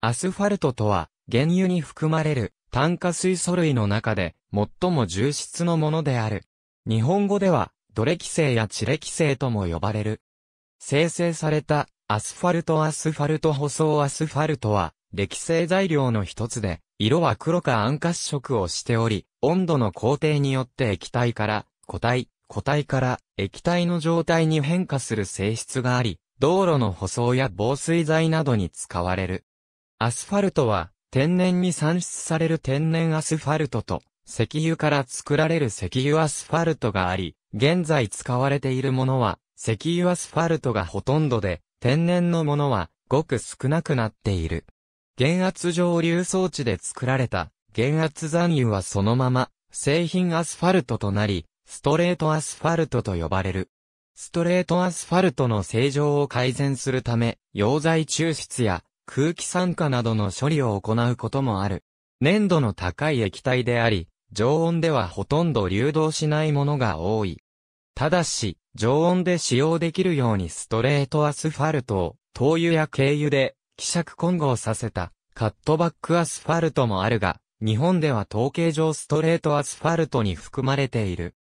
アスファルトとは、原油に含まれる炭化水素類の中で最も重質のものである。日本語では、ドレキやチレキとも呼ばれる。生成されたアスファルトアスファルト舗装アスファルトは、歴性材料の一つで、色は黒か暗褐色をしており、温度の工程によって液体から固体、固体から液体の状態に変化する性質があり、道路の舗装や防水材などに使われる。アスファルトは、天然に産出される天然アスファルトと、石油から作られる石油アスファルトがあり、現在使われているものは、石油アスファルトがほとんどで、天然のものは、ごく少なくなっている。減圧蒸留装置で作られた、減圧残油はそのまま、製品アスファルトとなり、ストレートアスファルトと呼ばれる。ストレートアスファルトの正常を改善するため、溶剤抽出や空気酸化などの処理を行うこともある。粘度の高い液体であり、常温ではほとんど流動しないものが多い。ただし、常温で使用できるようにストレートアスファルトを、灯油や軽油で、希釈混合させた、カットバックアスファルトもあるが、日本では統計上ストレートアスファルトに含まれている。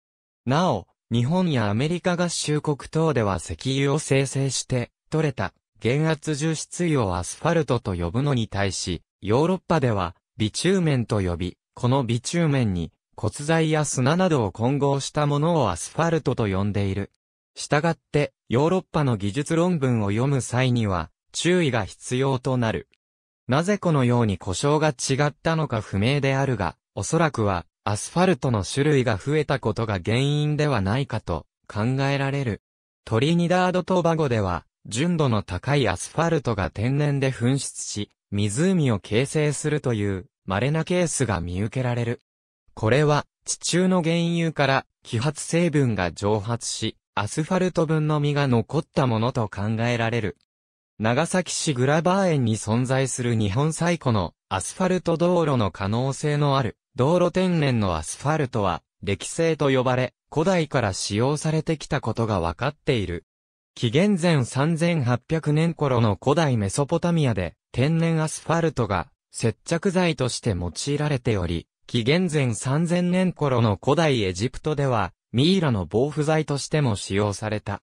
なお、日本やアメリカ合衆国等では石油を生成して、取れた減圧樹脂油をアスファルトと呼ぶのに対し、ヨーロッパでは、微中面と呼び、この微中面に、骨材や砂などを混合したものをアスファルトと呼んでいる。したがって、ヨーロッパの技術論文を読む際には、注意が必要となる。なぜこのように故障が違ったのか不明であるが、おそらくは、アスファルトの種類が増えたことが原因ではないかと考えられる。トリニダード・トバゴでは、純度の高いアスファルトが天然で噴出し、湖を形成するという稀なケースが見受けられる。これは地中の原油から揮発成分が蒸発し、アスファルト分の実が残ったものと考えられる。長崎市グラバー園に存在する日本最古のアスファルト道路の可能性のある道路天然のアスファルトは歴性と呼ばれ古代から使用されてきたことがわかっている。紀元前3800年頃の古代メソポタミアで天然アスファルトが接着剤として用いられており、紀元前3000年頃の古代エジプトではミイラの防腐剤としても使用された。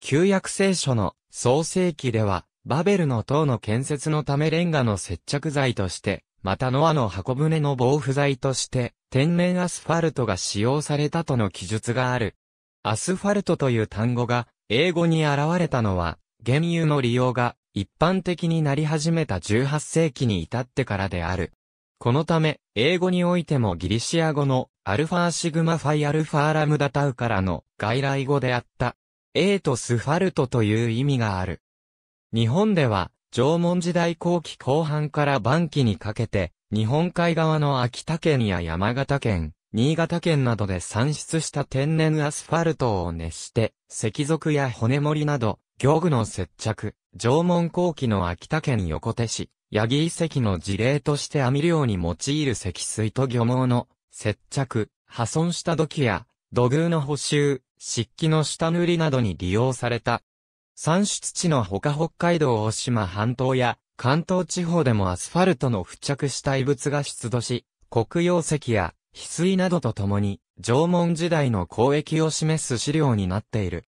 旧約聖書の創世記ではバベルの塔の建設のためレンガの接着剤として、またノアの箱舟の防腐剤として天然アスファルトが使用されたとの記述がある。アスファルトという単語が英語に現れたのは、原油の利用が一般的になり始めた18世紀に至ってからである。このため、英語においてもギリシア語のアルファシグマファイアルファラムダタウからの外来語であった、エートスファルトという意味がある。日本では、縄文時代後期後半から晩期にかけて、日本海側の秋田県や山形県、新潟県などで産出した天然アスファルトを熱して、石属や骨盛りなど、漁具の接着、縄文後期の秋田県横手市、八木遺跡の事例として網漁に用いる積水と漁網の接着、破損した土器や土偶の補修、漆器の下塗りなどに利用された。産出地のほか北海道大島半島や関東地方でもアスファルトの付着した異物が出土し、黒曜石や翡翠などとともに、縄文時代の交易を示す資料になっている。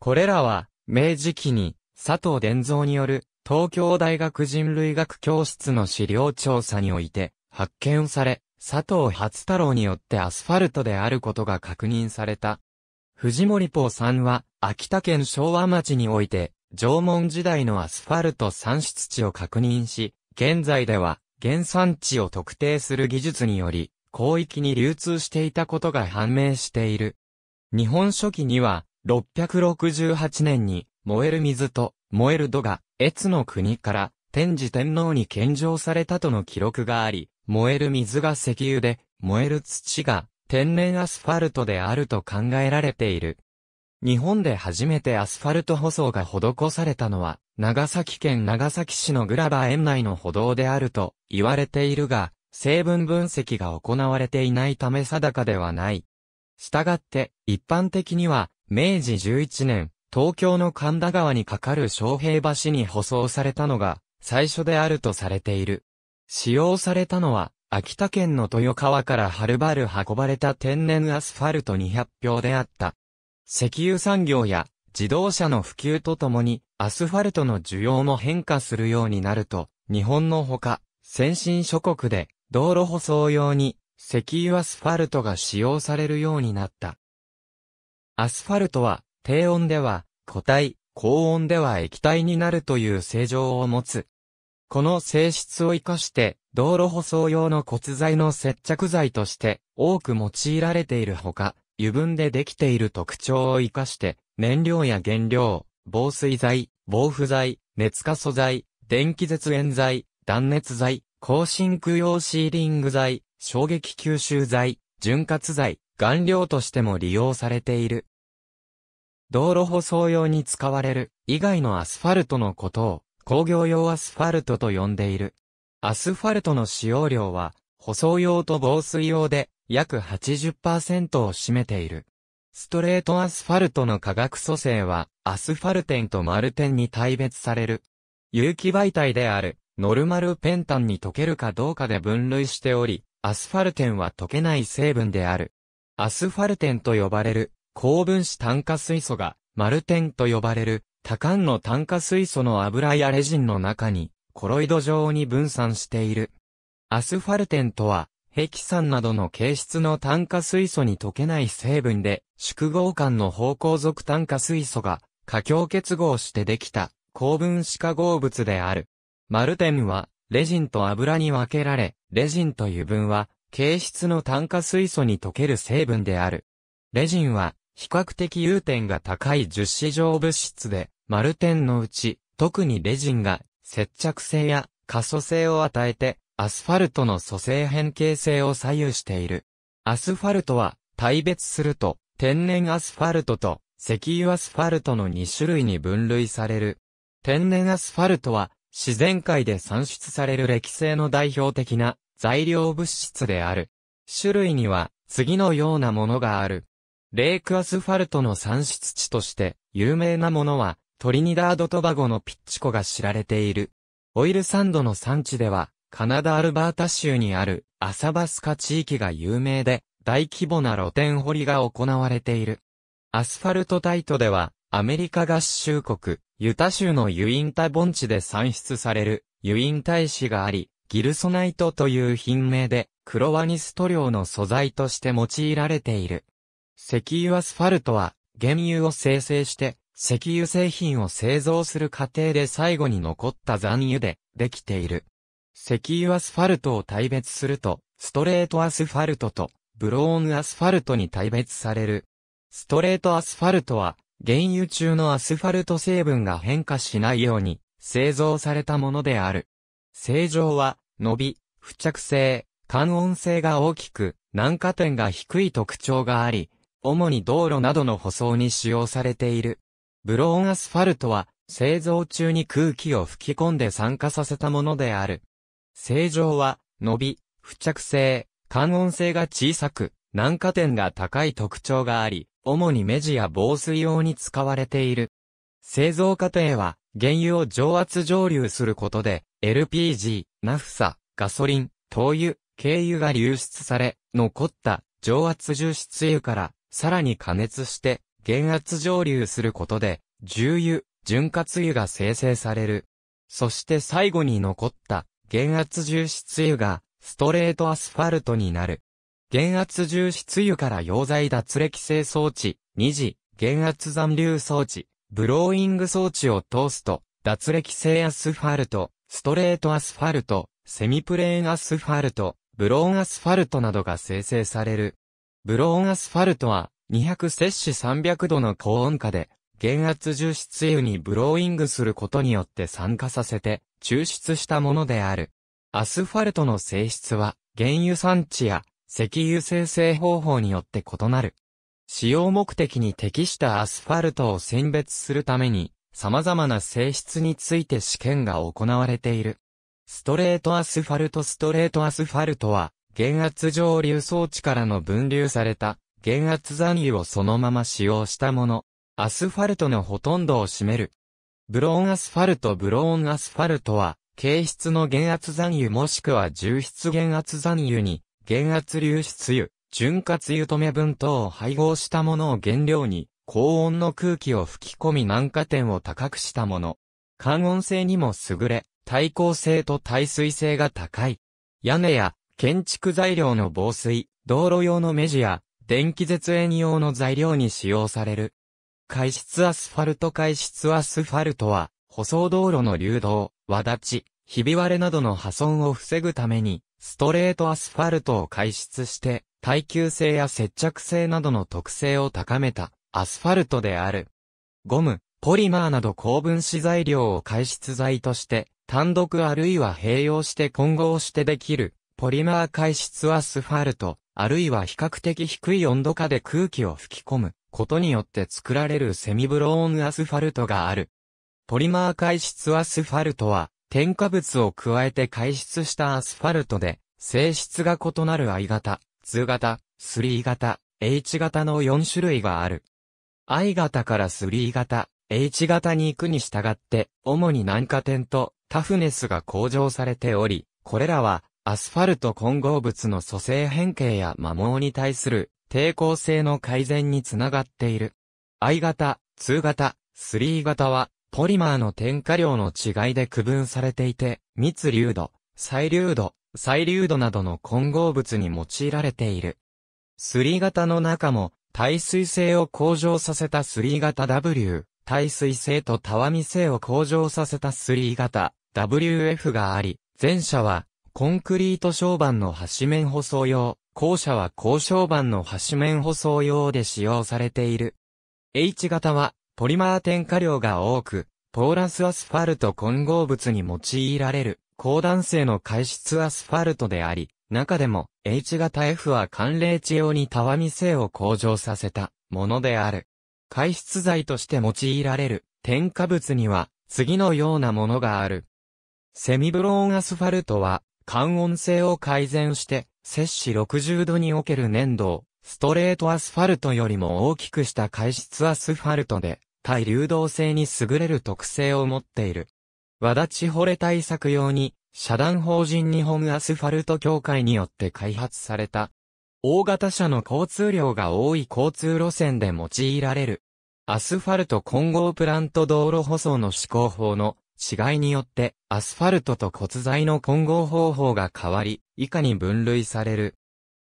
これらは、明治期に、佐藤伝蔵による、東京大学人類学教室の資料調査において、発見され、佐藤初太郎によってアスファルトであることが確認された。藤森坊さんは、秋田県昭和町において、縄文時代のアスファルト産出地を確認し、現在では、原産地を特定する技術により、広域に流通していたことが判明している。日本書紀には、668年に、燃える水と、燃える土が、越の国から、天智天皇に献上されたとの記録があり、燃える水が石油で、燃える土が、天然アスファルトであると考えられている。日本で初めてアスファルト舗装が施されたのは、長崎県長崎市のグラバー園内の歩道であると言われているが、成分分析が行われていないため定かではない。したがって、一般的には、明治11年、東京の神田川に架かる昌平橋に舗装されたのが、最初であるとされている。使用されたのは、秋田県の豊川からはるばる運ばれた天然アスファルト200票であった。石油産業や自動車の普及とともに、アスファルトの需要も変化するようになると、日本のほか、先進諸国で道路舗装用に石油アスファルトが使用されるようになった。アスファルトは低温では固体、高温では液体になるという性状を持つ。この性質を活かして道路舗装用の骨材の接着剤として多く用いられているほか、油分でできている特徴を活かして燃料や原料、防水剤、防腐剤、熱化素材、電気絶縁剤、断熱材、高真空用シーリング剤、衝撃吸収剤、潤滑剤、顔料としても利用されている。道路舗装用に使われる以外のアスファルトのことを工業用アスファルトと呼んでいる。アスファルトの使用量は舗装用と防水用で約80%を占めている。ストレートアスファルトの化学組成はアスファルテンとマルテンに大別される。有機媒体であるノルマルペンタンに溶けるかどうかで分類しており、アスファルテンは溶けない成分である。アスファルテンと呼ばれる、高分子炭化水素が、マルテンと呼ばれる、多管の炭化水素の油やレジンの中に、コロイド状に分散している。アスファルテンとは、ヘキサンなどの形質の炭化水素に溶けない成分で、縮合間の方向属炭化水素が、過強結合してできた、高分子化合物である。マルテンは、レジンと油に分けられ、レジンと油分は、形質の炭化水素に溶ける成分である。レジンは、比較的融点が高い樹脂状物質で、マルテンのうち、特にレジンが、接着性や可塑性を与えて、アスファルトの組成変形性を左右している。アスファルトは、対別すると、天然アスファルトと、石油アスファルトの2種類に分類される。天然アスファルトは、自然界で産出される歴性の代表的な材料物質である。種類には次のようなものがある。レークアスファルトの産出地として有名なものはトリニダード・トバゴのピッチコが知られている。オイルサンドの産地ではカナダ・アルバータ州にあるアサバスカ地域が有名で大規模な露天掘りが行われている。アスファルトタイトではアメリカ合衆国、ユタ州のユインタ盆地で産出されるユインタ石があり、ギルソナイトという品名で、クロワニス塗料の素材として用いられている。石油アスファルトは、原油を生成して、石油製品を製造する過程で最後に残った残油で、できている。石油アスファルトを対別すると、ストレートアスファルトと、ブローンアスファルトに対別される。ストレートアスファルトは、原油中のアスファルト成分が変化しないように製造されたものである。正常は、伸び、付着性、感温性が大きく、軟化点が低い特徴があり、主に道路などの舗装に使用されている。ブローンアスファルトは、製造中に空気を吹き込んで酸化させたものである。正常は、伸び、付着性、感温性が小さく、軟化点が高い特徴があり、主に目地や防水用に使われている。製造過程は、原油を蒸圧蒸留することで、LPG、ナフサ、ガソリン、灯油、軽油が流出され、残った蒸圧重質油から、さらに加熱して、減圧蒸留することで、重油、潤滑油が生成される。そして最後に残った、減圧重質油が、ストレートアスファルトになる。減圧重湿油から溶剤脱力性装置、二次、減圧残留装置、ブローイング装置を通すと、脱力性アスファルト、ストレートアスファルト、セミプレーンアスファルト、ブローンアスファルトなどが生成される。ブローンアスファルトは、200摂氏300度の高温下で、減圧重湿油にブローイングすることによって酸化させて、抽出したものである。アスファルトの性質は、原油産地や石油生成方法によって異なる。使用目的に適したアスファルトを選別するために、様々な性質について試験が行われている。ストレートアスファルトストレートアスファルトは、減圧蒸留装置からの分流された、減圧残油をそのまま使用したもの。アスファルトのほとんどを占める。ブローンアスファルトブローンアスファルトは、軽質の減圧残油もしくは重質減圧残油に減圧流出油、潤滑油止め分等を配合したものを原料に、高温の空気を吹き込み軟化点を高くしたもの。感温性にも優れ、耐光性と耐水性が高い。屋根や建築材料の防水、道路用の目地や電気絶縁用の材料に使用される。海質アスファルト海質アスファルトは、舗装道路の流動、輪立ち、ひび割れなどの破損を防ぐために、ストレートアスファルトを改出して、耐久性や接着性などの特性を高めたアスファルトである。ゴム、ポリマーなど高分子材料を改出材として、単独あるいは併用して混合してできる、ポリマー改出アスファルト、あるいは比較的低い温度下で空気を吹き込むことによって作られるセミブローンアスファルトがある。ポリマー改出アスファルトは、添加物を加えて改出したアスファルトで、性質が異なる I 型、2型、3型、H 型の4種類がある。I 型から3型、H 型に行くに従って、主に軟化点とタフネスが向上されており、これらは、アスファルト混合物の組成変形や摩耗に対する抵抗性の改善につながっている。I 型、2型、3型は、ポリマーの添加量の違いで区分されていて、密流度、再流度、再流度などの混合物に用いられている。リー型の中も、耐水性を向上させたリー型 W、耐水性とたわみ性を向上させたリー型 WF があり、前者は、コンクリート床板の端面舗装用、後者は高床板の端面舗装用で使用されている。H 型は、ポリマー添加量が多く、ポーラスアスファルト混合物に用いられる、高弾性の解質アスファルトであり、中でも H 型 F は寒冷地用にたわみ性を向上させたものである。解質剤として用いられる添加物には次のようなものがある。セミブローンアスファルトは、感温性を改善して、摂氏60度における粘土を、ストレートアスファルトよりも大きくした解質アスファルトで、対流動性に優れる特性を持っている。和田地惚れ対策用に、社団法人日本アスファルト協会によって開発された。大型車の交通量が多い交通路線で用いられる。アスファルト混合プラント道路舗装の施行法の違いによって、アスファルトと骨材の混合方法が変わり、以下に分類される。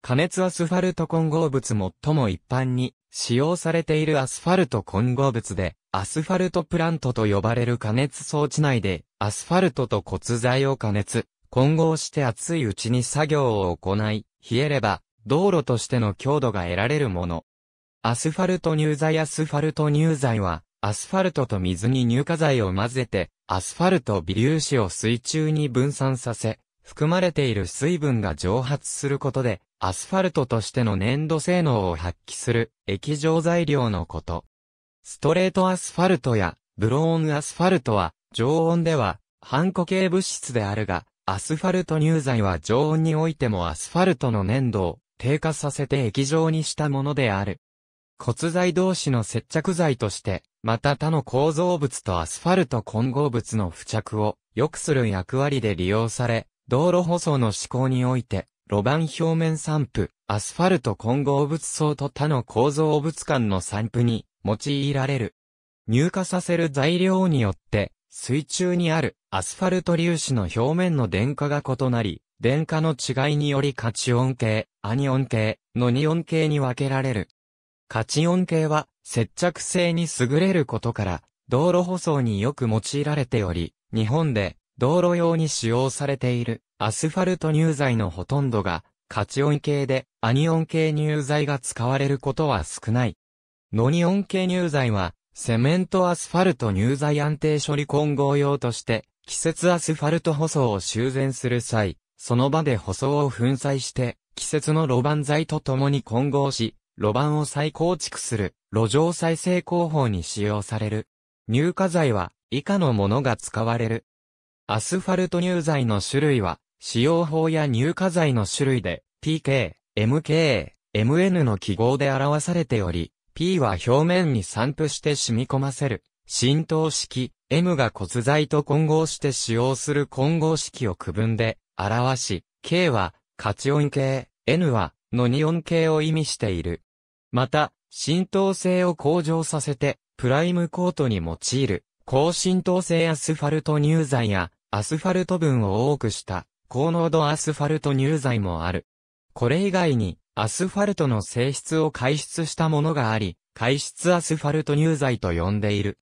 加熱アスファルト混合物最も一般に使用されているアスファルト混合物で、アスファルトプラントと呼ばれる加熱装置内で、アスファルトと骨材を加熱、混合して熱いうちに作業を行い、冷えれば、道路としての強度が得られるもの。アスファルト乳剤アスファルト乳剤は、アスファルトと水に乳化剤を混ぜて、アスファルト微粒子を水中に分散させ、含まれている水分が蒸発することで、アスファルトとしての粘土性能を発揮する液状材料のこと。ストレートアスファルトやブローンアスファルトは常温では半固形物質であるが、アスファルト乳剤は常温においてもアスファルトの粘土を低下させて液状にしたものである。骨材同士の接着剤として、また他の構造物とアスファルト混合物の付着を良くする役割で利用され、道路舗装の施行において路盤表面散布、アスファルト混合物層と他の構造物間の散布に用いられる。乳化させる材料によって、水中にあるアスファルト粒子の表面の電荷が異なり、電荷の違いによりカチオン系、アニオン系、ノニオン系に分けられる。カチオン系は接着性に優れることから、道路舗装によく用いられており、日本で道路用に使用されている。アスファルト乳剤のほとんどが、カチオン系で、アニオン系乳剤が使われることは少ない。ノニオン系乳剤は、セメントアスファルト乳剤安定処理混合用として、季節アスファルト舗装を修繕する際、その場で舗装を粉砕して、季節の路盤剤と共に混合し、路盤を再構築する、路上再生工法に使用される。乳化剤は、以下のものが使われる。アスファルト乳剤の種類は、使用法や乳化剤の種類で、pk、mk、mn の記号で表されており、p は表面に散布して染み込ませる、浸透式、m が骨材と混合して使用する混合式を区分で表し、k はカチオン系、n はノニオン系を意味している。また、浸透性を向上させて、プライムコートに用いる、高浸透性アスファルト乳剤や、アスファルト分を多くした、高濃度アスファルト乳剤もある。これ以外に、アスファルトの性質を解出したものがあり、解出アスファルト乳剤と呼んでいる。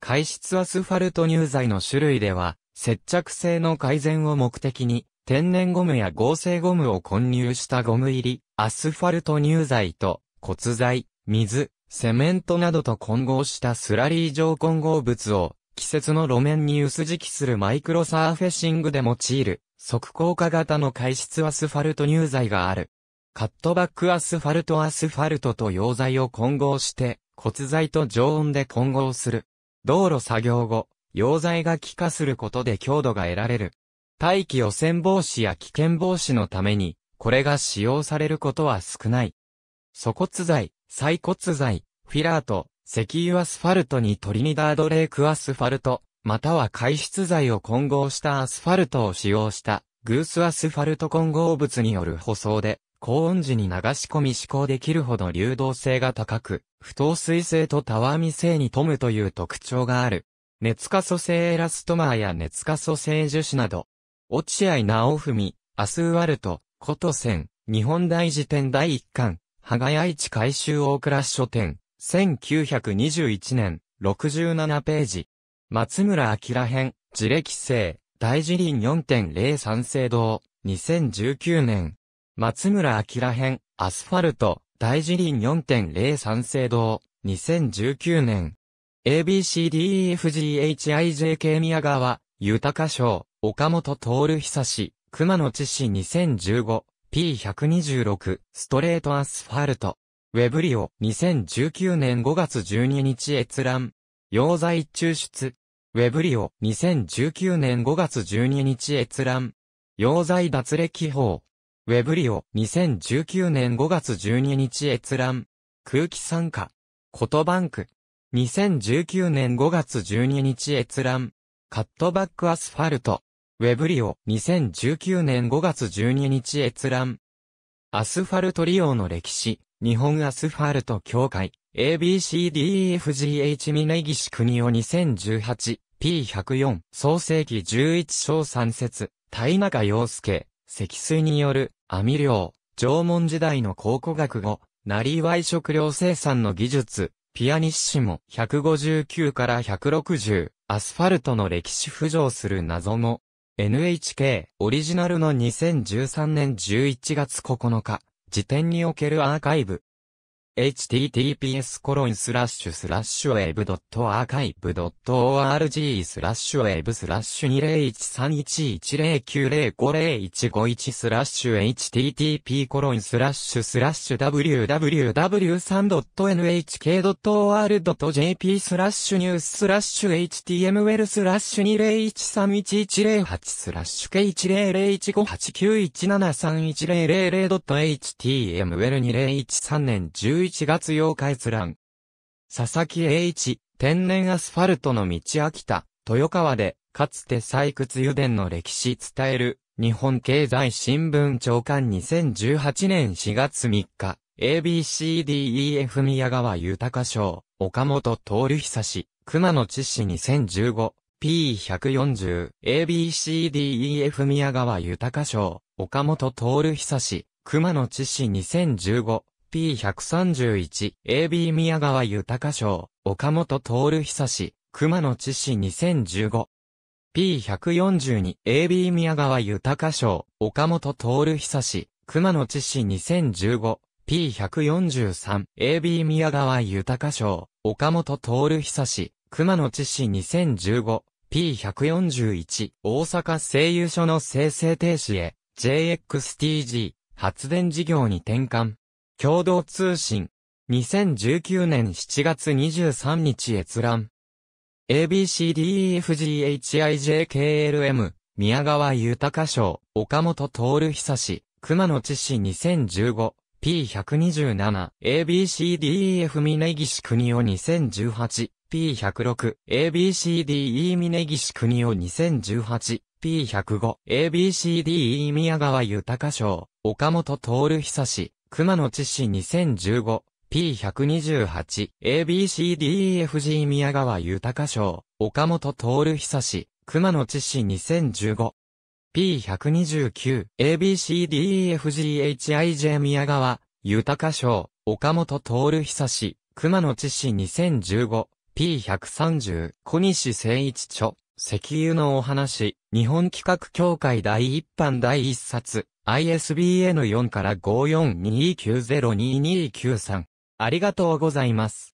解出アスファルト乳剤の種類では、接着性の改善を目的に、天然ゴムや合成ゴムを混入したゴム入り、アスファルト乳剤と、骨材、水、セメントなどと混合したスラリー状混合物を、季節の路面に薄敷きするマイクロサーフェシングで用いる、即効果型の改質アスファルト乳剤がある。カットバックアスファルトアスファルトと溶剤を混合して、骨材と常温で混合する。道路作業後、溶剤が気化することで強度が得られる。大気汚染防止や危険防止のために、これが使用されることは少ない。粗骨材、細骨材、フィラート、石油アスファルトにトリニダードレイクアスファルト、または解質剤を混合したアスファルトを使用した、グースアスファルト混合物による舗装で、高温時に流し込み試行できるほど流動性が高く、不透水性とたわみ性に富むという特徴がある。熱化素性エラストマーや熱化素性樹脂など、落合直文、アスウワルト、コトセン、日本大辞典第1巻、羽賀ヤ市改修大倉書店、1921年、67ページ。松村明編、自歴生、大辞林4.03制堂、2019年。松村明編、アスファルト、大辞林4.03制堂、2019年。ABCDEFGHIJK 宮川、豊賞、岡本徹久志、熊野知事 2015P126 ストレートアスファルト。ウェブリオ2019年5月12日閲覧。溶剤抽出。ウェブリオ、2019年5月12日閲覧。溶剤脱歴法。ウェブリオ、2019年5月12日閲覧。空気酸化。コトバンク。2019年5月12日閲覧。カットバックアスファルト。ウェブリオ、2019年5月12日閲覧。アスファルト利用の歴史、日本アスファルト協会。ABCDEFGH 峰岸国を 2018P104 創世紀11章3節大中洋介積水による網漁縄文時代の考古学後、なりわい食料生産の技術ピアニッシモ159から160アスファルトの歴史浮上する謎の NHK オリジナルの2013年11月9日時点におけるアーカイブ https コロンスラッシュスラッシュウェブドットアーカイブドット org スラッシュウェブスラッシュ20131109050151スラッシュ http コロンスラッシュスラッシュ www3.nhk.or.jp スラッシュニューススラッシュ html スラッシュ201311108スラッシュ K1001589173100.html2013 年11 11月8日閲覧。佐々木栄一、天然アスファルトの道秋田、豊川で、かつて採掘油田の歴史伝える、日本経済新聞長官2018年4月3日、ABCDEF 宮川豊賞、岡本徹久氏、熊野知事 2015P140、ABCDEF 宮川豊賞、岡本徹久氏、熊野知事2015 p 1 3 1 AB 宮川豊賞、岡本徹久志、熊野知事2015。P142、AB 宮川豊賞、岡本徹久志、熊野知事2015。P143、AB 宮川豊賞、岡本徹久志、熊野知事2015。P141、大阪製油所の生成停止へ、JXTG、発電事業に転換。共同通信。2019年7月23日閲覧。ABCDEFGHIJKLM、宮川豊賞、岡本徹久志、熊野知事 2015P127、ABCDEF 峰岸国を 2018P106、ABCDE 峰岸国を 2018P105、ABCDE 宮川豊賞、岡本徹久志、熊野知事 2015P128 ABCDEFG 宮川豊賞岡本徹久志熊野知事 2015P129 ABCDEFGHIJ 宮川豊賞岡本徹久志熊野知事 2015P130 小西誠一著石油のお話日本企画協会第一版第一冊 ISBN4 から542902293。ありがとうございます。